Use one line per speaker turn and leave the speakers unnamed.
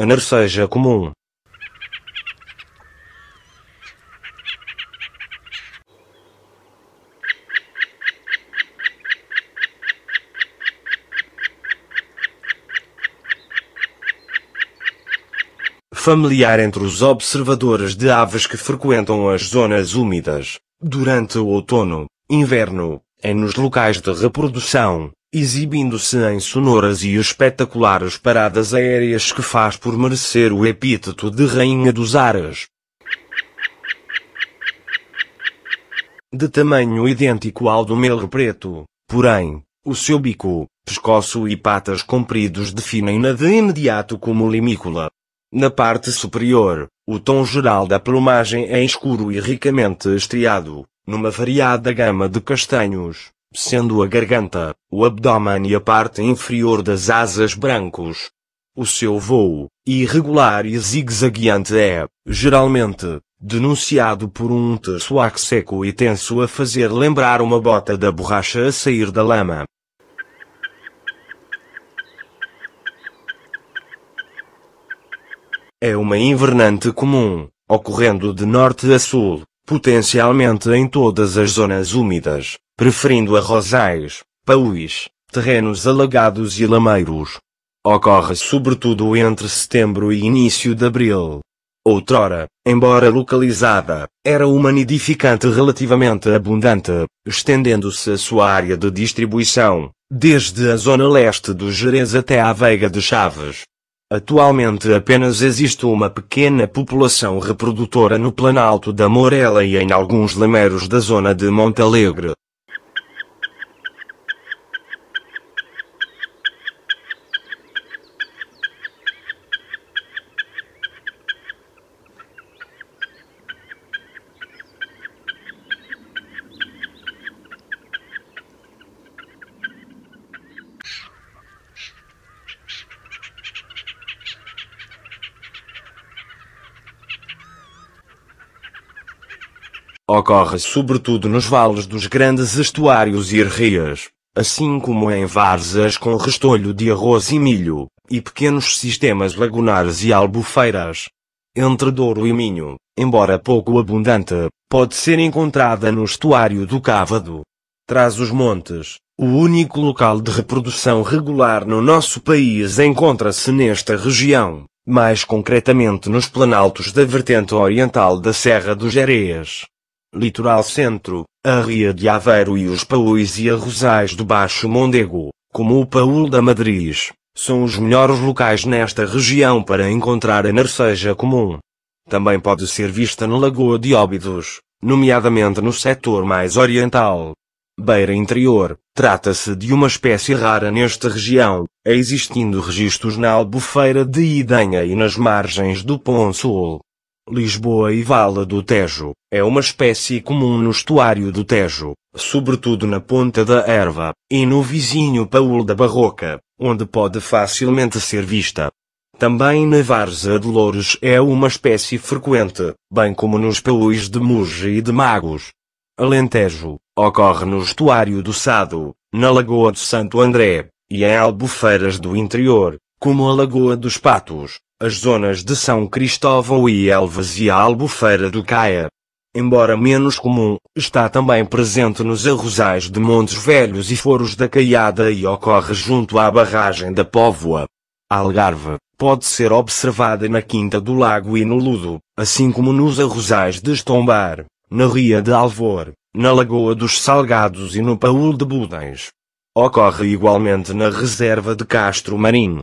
A narceja comum. Familiar entre os observadores de aves que frequentam as zonas úmidas durante o outono, inverno, em é nos locais de reprodução exibindo-se em sonoras e espetaculares paradas aéreas que faz por merecer o epíteto de Rainha dos Ares. De tamanho idêntico ao do melro preto, porém, o seu bico, pescoço e patas compridos definem-na de imediato como limícola. Na parte superior, o tom geral da plumagem é escuro e ricamente estriado, numa variada gama de castanhos, sendo a garganta, o abdômen e a parte inferior das asas brancos. O seu voo, irregular e zigue-zagueante é, geralmente, denunciado por um terçoac seco e tenso a fazer lembrar uma bota da borracha a sair da lama. É uma invernante comum, ocorrendo de norte a sul, potencialmente em todas as zonas úmidas, preferindo arrozais, paus, terrenos alagados e lameiros. Ocorre sobretudo entre setembro e início de abril. Outrora, embora localizada, era uma nidificante relativamente abundante, estendendo-se a sua área de distribuição, desde a zona leste do Jerez até à Veiga de Chaves, Atualmente apenas existe uma pequena população reprodutora no planalto da Morela e em alguns lemeiros da zona de Montalegre. Ocorre sobretudo nos vales dos grandes estuários e rias, assim como em várzeas com restolho de arroz e milho, e pequenos sistemas lagunares e albufeiras. Entre Douro e Minho, embora pouco abundante, pode ser encontrada no estuário do Cávado. Traz os montes, o único local de reprodução regular no nosso país encontra-se nesta região, mais concretamente nos planaltos da vertente oriental da Serra dos Areias litoral centro, a Ria de Aveiro e os paúis e arrozais do Baixo Mondego, como o Paúl da Madriz, são os melhores locais nesta região para encontrar a narceja comum. Também pode ser vista na Lagoa de Óbidos, nomeadamente no setor mais oriental. Beira Interior, trata-se de uma espécie rara nesta região, existindo registros na Albufeira de Idenha e nas margens do Pônsul. Lisboa e Vala do Tejo, é uma espécie comum no estuário do Tejo, sobretudo na Ponta da Erva, e no vizinho Paúl da Barroca, onde pode facilmente ser vista. Também na Várzea de Louros é uma espécie frequente, bem como nos paúis de Muge e de Magos. Alentejo, ocorre no estuário do Sado, na Lagoa de Santo André, e em albufeiras do interior, como a Lagoa dos Patos, as zonas de São Cristóvão e Elvas e a Albufeira do Caia. Embora menos comum, está também presente nos arrozais de Montes Velhos e Foros da Caiada e ocorre junto à barragem da Póvoa. algarve pode ser observada na Quinta do Lago e no Ludo, assim como nos arrozais de Estombar, na Ria de Alvor, na Lagoa dos Salgados e no Paul de Budens. Ocorre igualmente na Reserva de Castro Marinho.